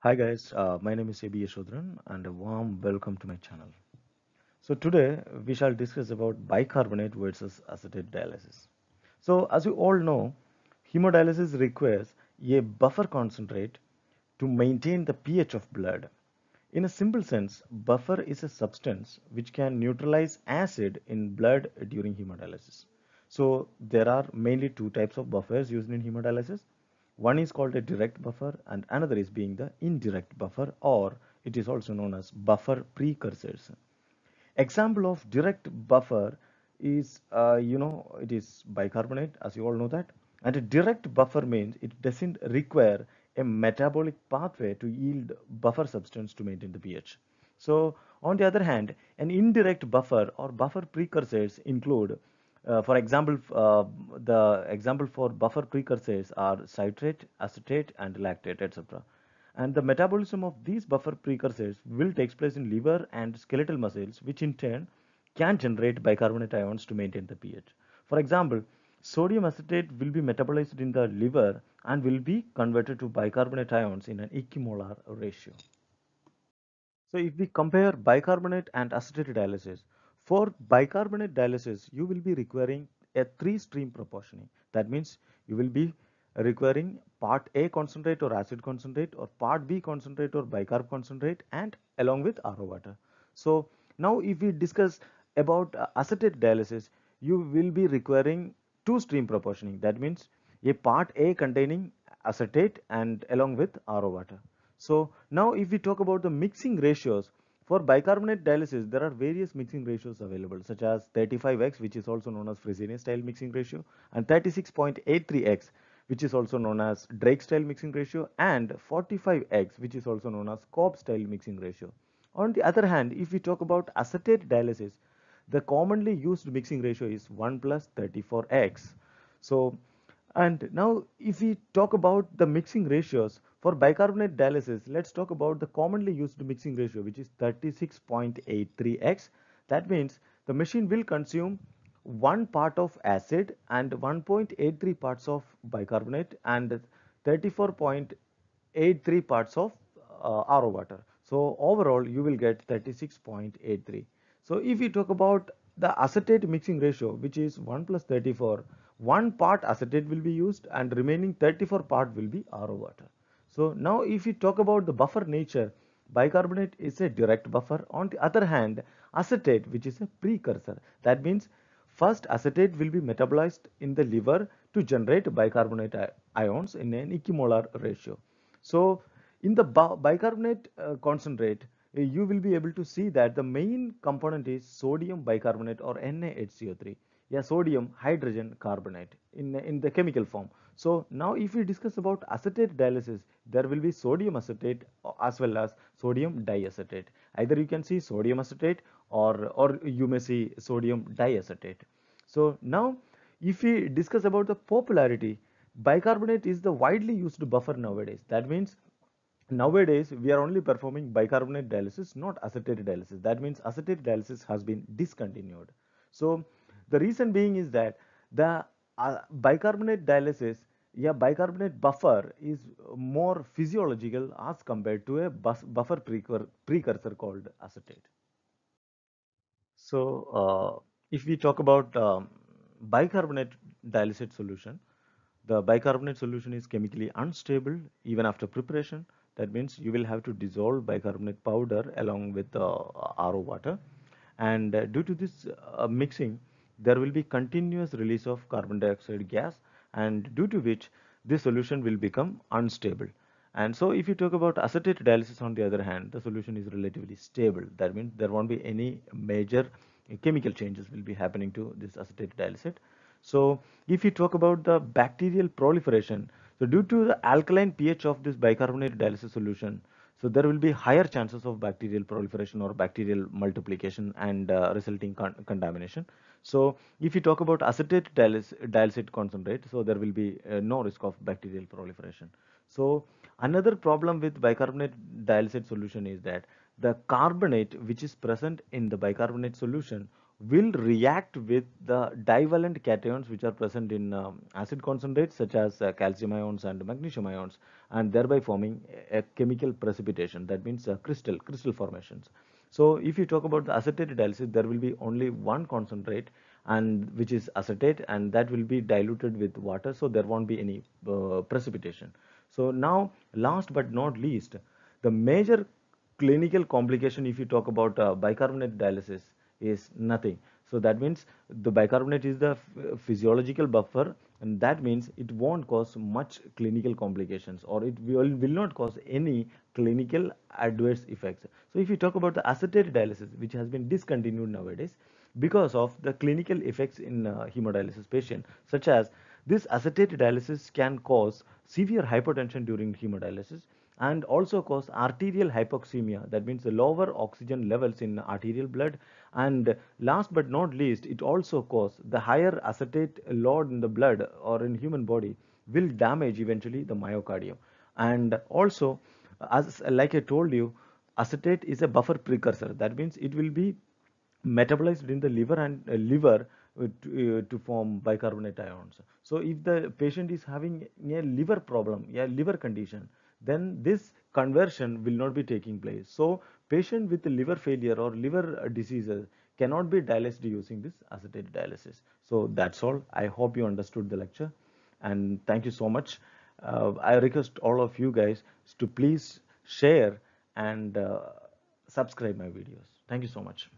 Hi guys, uh, my name is ABA Shodran and a warm welcome to my channel. So today we shall discuss about bicarbonate versus acetate dialysis. So as you all know, hemodialysis requires a buffer concentrate to maintain the pH of blood. In a simple sense, buffer is a substance which can neutralize acid in blood during hemodialysis. So there are mainly two types of buffers used in hemodialysis one is called a direct buffer and another is being the indirect buffer or it is also known as buffer precursors example of direct buffer is uh, you know it is bicarbonate as you all know that and a direct buffer means it doesn't require a metabolic pathway to yield buffer substance to maintain the pH. So on the other hand, an indirect buffer or buffer precursors include uh, for example, uh, the example for buffer precursors are citrate, acetate, and lactate, etc. And the metabolism of these buffer precursors will take place in liver and skeletal muscles, which in turn can generate bicarbonate ions to maintain the pH. For example, sodium acetate will be metabolized in the liver and will be converted to bicarbonate ions in an equimolar ratio. So if we compare bicarbonate and acetate dialysis, for bicarbonate dialysis, you will be requiring a three-stream proportioning. That means you will be requiring part A concentrate or acid concentrate or part B concentrate or bicarb concentrate and along with RO water. So now if we discuss about uh, acetate dialysis, you will be requiring two stream proportioning. That means a part A containing acetate and along with RO water. So now if we talk about the mixing ratios, for bicarbonate dialysis, there are various mixing ratios available such as 35x which is also known as Fresenius style mixing ratio and 36.83x which is also known as Drake style mixing ratio and 45x which is also known as Cobb style mixing ratio. On the other hand, if we talk about acetate dialysis, the commonly used mixing ratio is 1 plus 34x. So, and now if we talk about the mixing ratios, for bicarbonate dialysis, let's talk about the commonly used mixing ratio, which is 36.83x. That means the machine will consume one part of acid and 1.83 parts of bicarbonate and 34.83 parts of uh, RO water. So overall, you will get 36.83. So if we talk about the acetate mixing ratio, which is 1 plus 34, one part acetate will be used and remaining 34 part will be RO water. So now if you talk about the buffer nature, bicarbonate is a direct buffer. On the other hand, acetate which is a precursor. That means first acetate will be metabolized in the liver to generate bicarbonate ions in an equimolar ratio. So in the bicarbonate uh, concentrate, uh, you will be able to see that the main component is sodium bicarbonate or NaHCO3 yeah sodium hydrogen carbonate in in the chemical form so now if we discuss about acetate dialysis there will be sodium acetate as well as sodium diacetate either you can see sodium acetate or or you may see sodium diacetate so now if we discuss about the popularity bicarbonate is the widely used buffer nowadays that means nowadays we are only performing bicarbonate dialysis not acetate dialysis that means acetate dialysis has been discontinued so the reason being is that the uh, bicarbonate dialysis yeah bicarbonate buffer is more physiological as compared to a buffer precursor called acetate so uh, if we talk about um, bicarbonate dialysate solution the bicarbonate solution is chemically unstable even after preparation that means you will have to dissolve bicarbonate powder along with uh, RO water and uh, due to this uh, mixing there will be continuous release of carbon dioxide gas and due to which this solution will become unstable. And so if you talk about acetate dialysis on the other hand, the solution is relatively stable. That means there won't be any major chemical changes will be happening to this acetate dialysate. So if you talk about the bacterial proliferation, so due to the alkaline pH of this bicarbonate dialysis solution, so there will be higher chances of bacterial proliferation or bacterial multiplication and uh, resulting con contamination. So if you talk about acetate dialysate concentrate, so there will be uh, no risk of bacterial proliferation. So another problem with bicarbonate dialysate solution is that the carbonate which is present in the bicarbonate solution will react with the divalent cations which are present in um, acid concentrates such as uh, calcium ions and magnesium ions and thereby forming a, a chemical precipitation that means uh, crystal crystal formations so if you talk about the acetate dialysis there will be only one concentrate and which is acetate and that will be diluted with water so there won't be any uh, precipitation so now last but not least the major clinical complication if you talk about uh, bicarbonate dialysis is nothing so that means the bicarbonate is the physiological buffer and that means it won't cause much clinical complications or it will, will not cause any clinical adverse effects. So if you talk about the acetate dialysis which has been discontinued nowadays because of the clinical effects in uh, hemodialysis patient such as this acetate dialysis can cause severe hypertension during hemodialysis and also cause arterial hypoxemia that means lower oxygen levels in arterial blood and last but not least it also cause the higher acetate load in the blood or in human body will damage eventually the myocardium and also as like I told you acetate is a buffer precursor that means it will be metabolized in the liver and uh, liver uh, to, uh, to, form bicarbonate ions so if the patient is having a liver problem a liver condition then this conversion will not be taking place. So patient with liver failure or liver diseases cannot be dialyzed using this acetate dialysis. So that's all. I hope you understood the lecture and thank you so much. Uh, I request all of you guys to please share and uh, subscribe my videos. Thank you so much.